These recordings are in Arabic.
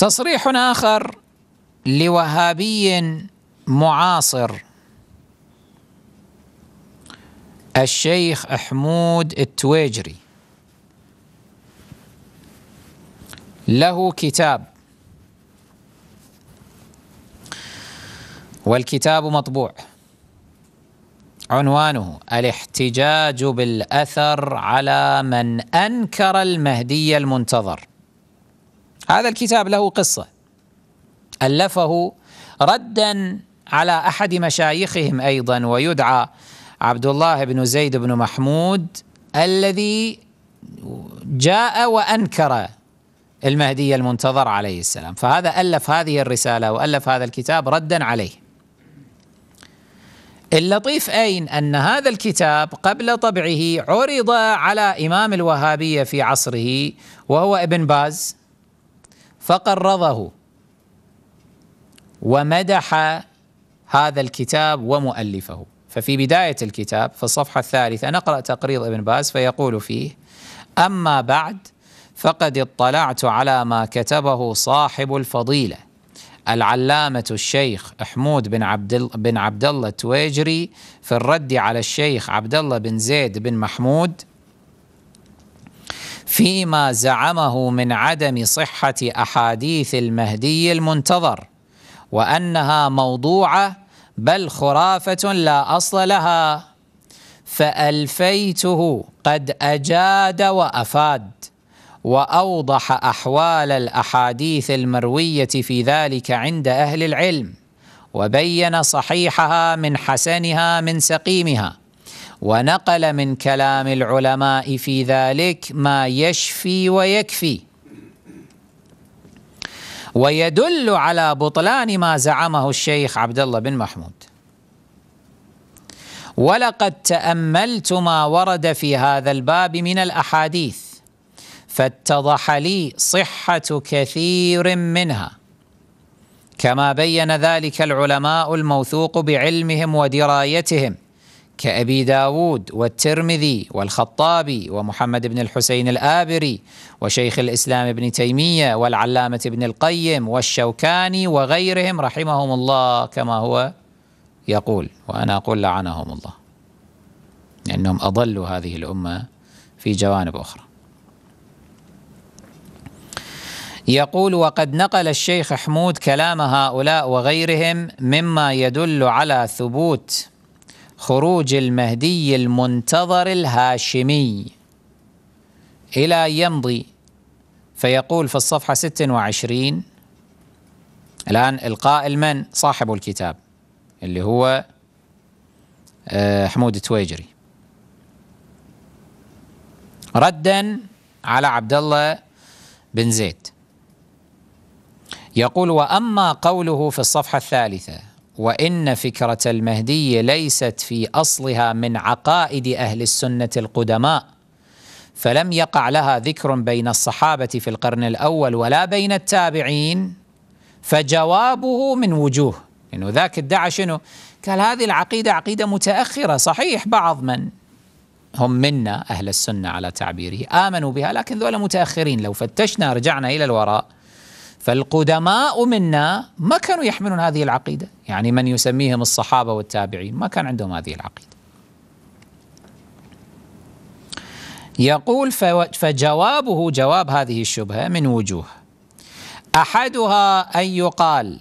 تصريح آخر لوهابي معاصر الشيخ حمود التويجري له كتاب والكتاب مطبوع عنوانه الاحتجاج بالاثر على من انكر المهدي المنتظر هذا الكتاب له قصة ألفه ردا على أحد مشايخهم أيضا ويدعى عبد الله بن زيد بن محمود الذي جاء وأنكر المهدي المنتظر عليه السلام فهذا ألف هذه الرسالة وألف هذا الكتاب ردا عليه اللطيف أين أن هذا الكتاب قبل طبعه عرض على إمام الوهابية في عصره وهو ابن باز فقرضه ومدح هذا الكتاب ومؤلفه ففي بداية الكتاب في الصفحة الثالثة نقرأ تقريض ابن باز فيقول فيه أما بعد فقد اطلعت على ما كتبه صاحب الفضيلة العلامة الشيخ حمود بن عبد بن عبد الله التويجري في الرد على الشيخ عبد الله بن زيد بن محمود فيما زعمه من عدم صحة أحاديث المهدي المنتظر وأنها موضوعة بل خرافة لا أصل لها فألفيته قد أجاد وأفاد وأوضح أحوال الأحاديث المروية في ذلك عند أهل العلم وبين صحيحها من حسنها من سقيمها ونقل من كلام العلماء في ذلك ما يشفي ويكفي ويدل على بطلان ما زعمه الشيخ عبد الله بن محمود ولقد تاملت ما ورد في هذا الباب من الاحاديث فاتضح لي صحه كثير منها كما بين ذلك العلماء الموثوق بعلمهم ودرايتهم كأبي داود والترمذي والخطابي ومحمد بن الحسين الآبري وشيخ الإسلام ابن تيمية والعلامة ابن القيم والشوكاني وغيرهم رحمهم الله كما هو يقول وأنا أقول لعنهم الله لأنهم أضلوا هذه الأمة في جوانب أخرى يقول وقد نقل الشيخ حمود كلام هؤلاء وغيرهم مما يدل على ثبوت خروج المهدي المنتظر الهاشمي إلى أن يمضي فيقول في الصفحة 26 الآن القائل من صاحب الكتاب اللي هو آه، حمود التويجري ردا على عبد الله بن زيد يقول وأما قوله في الصفحة الثالثة وان فكره المهدي ليست في اصلها من عقائد اهل السنه القدماء فلم يقع لها ذكر بين الصحابه في القرن الاول ولا بين التابعين فجوابه من وجوه انه ذاك ادعى شنو؟ قال هذه العقيده عقيده متاخره صحيح بعض من هم منا اهل السنه على تعبيره امنوا بها لكن ذولا متاخرين لو فتشنا رجعنا الى الوراء فالقدماء منا ما كانوا يحملون هذه العقيده، يعني من يسميهم الصحابه والتابعين ما كان عندهم هذه العقيده. يقول فجوابه جواب هذه الشبهه من وجوه. احدها ان يقال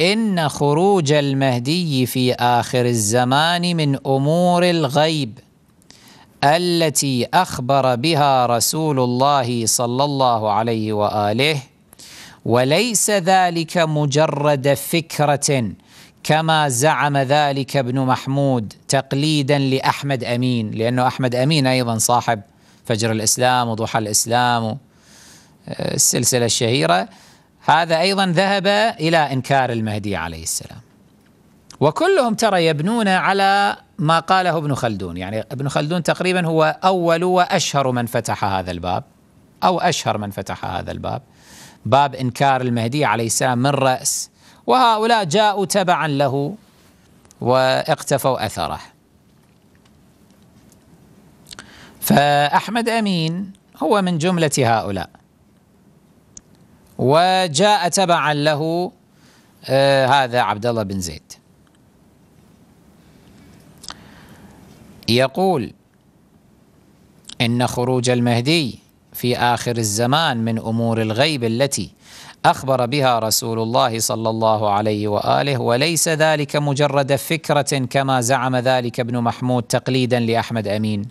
ان خروج المهدي في اخر الزمان من امور الغيب التي اخبر بها رسول الله صلى الله عليه واله وليس ذلك مجرد فكره كما زعم ذلك ابن محمود تقليدا لاحمد امين لانه احمد امين ايضا صاحب فجر الاسلام وضحى الاسلام السلسله الشهيره هذا ايضا ذهب الى انكار المهدي عليه السلام وكلهم ترى يبنون على ما قاله ابن خلدون يعني ابن خلدون تقريبا هو اول واشهر من فتح هذا الباب او اشهر من فتح هذا الباب باب إنكار المهدي عليه السلام من رأس وهؤلاء جاءوا تبعا له واقتفوا أثره فأحمد أمين هو من جملة هؤلاء وجاء تبعا له آه هذا عبد الله بن زيد يقول إن خروج المهدي في آخر الزمان من أمور الغيب التي أخبر بها رسول الله صلى الله عليه وآله وليس ذلك مجرد فكرة كما زعم ذلك ابن محمود تقليدا لأحمد أمين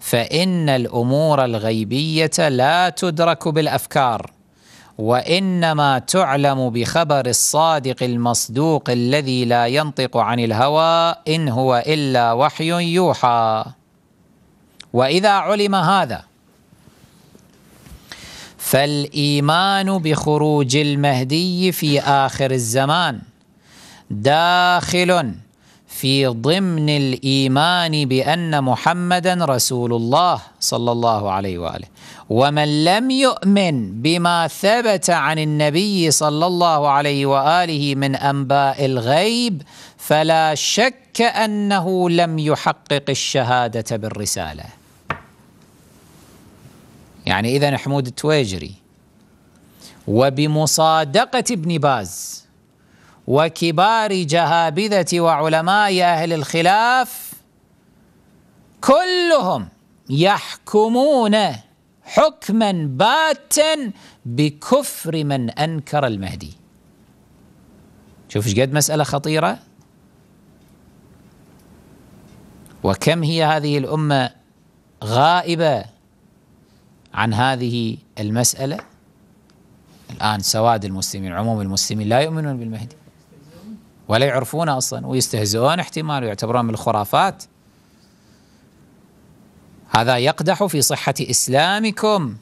فإن الأمور الغيبية لا تدرك بالأفكار وانما تعلم بخبر الصادق المصدوق الذي لا ينطق عن الهوى ان هو الا وحي يوحى واذا علم هذا فالايمان بخروج المهدي في اخر الزمان داخل في ضمن الايمان بان محمدا رسول الله صلى الله عليه واله ومن لم يؤمن بما ثبت عن النبي صلى الله عليه واله من انباء الغيب فلا شك انه لم يحقق الشهاده بالرساله يعني إذا حمود التويجري وبمصادقة ابن باز وكبار جهابذة وعلماء أهل الخلاف كلهم يحكمون حكما باتا بكفر من أنكر المهدي شوف ايش قد مسألة خطيرة وكم هي هذه الأمة غائبة عن هذه المسألة الآن سواد المسلمين عموم المسلمين لا يؤمنون بالمهدي ولا يعرفون أصلا ويستهزئون احتمال ويعتبرون من الخرافات هذا يقدح في صحة إسلامكم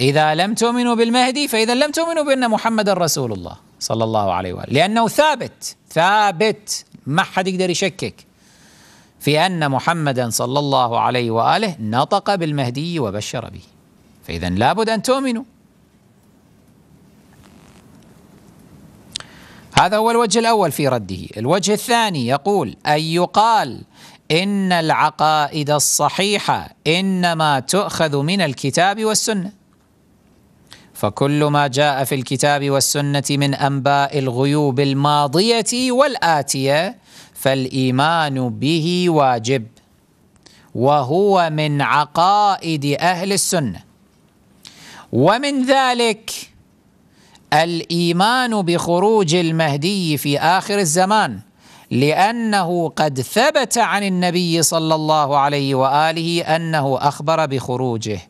إذا لم تؤمنوا بالمهدي فإذا لم تؤمنوا بأن محمد رسول الله صلى الله عليه وآله لأنه ثابت ثابت ما حد يقدر يشكك في أن محمدا صلى الله عليه وآله نطق بالمهدي وبشر به فإذا لابد أن تؤمنوا هذا هو الوجه الأول في رده الوجه الثاني يقول أن يقال إن العقائد الصحيحة إنما تؤخذ من الكتاب والسنة فكل ما جاء في الكتاب والسنه من انباء الغيوب الماضيه والاتيه فالايمان به واجب وهو من عقائد اهل السنه ومن ذلك الايمان بخروج المهدي في اخر الزمان لانه قد ثبت عن النبي صلى الله عليه واله انه اخبر بخروجه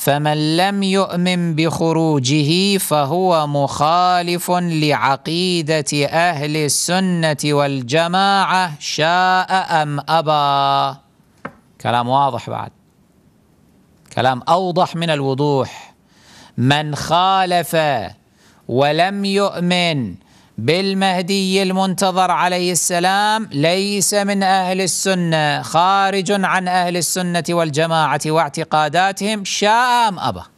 فمن لم يؤمن بخروجه فهو مخالف لعقيده اهل السنه والجماعه شاء ام ابى كلام واضح بعد كلام اوضح من الوضوح من خالف ولم يؤمن بالمهدي المنتظر عليه السلام ليس من أهل السنة خارج عن أهل السنة والجماعة واعتقاداتهم شاء أم أبى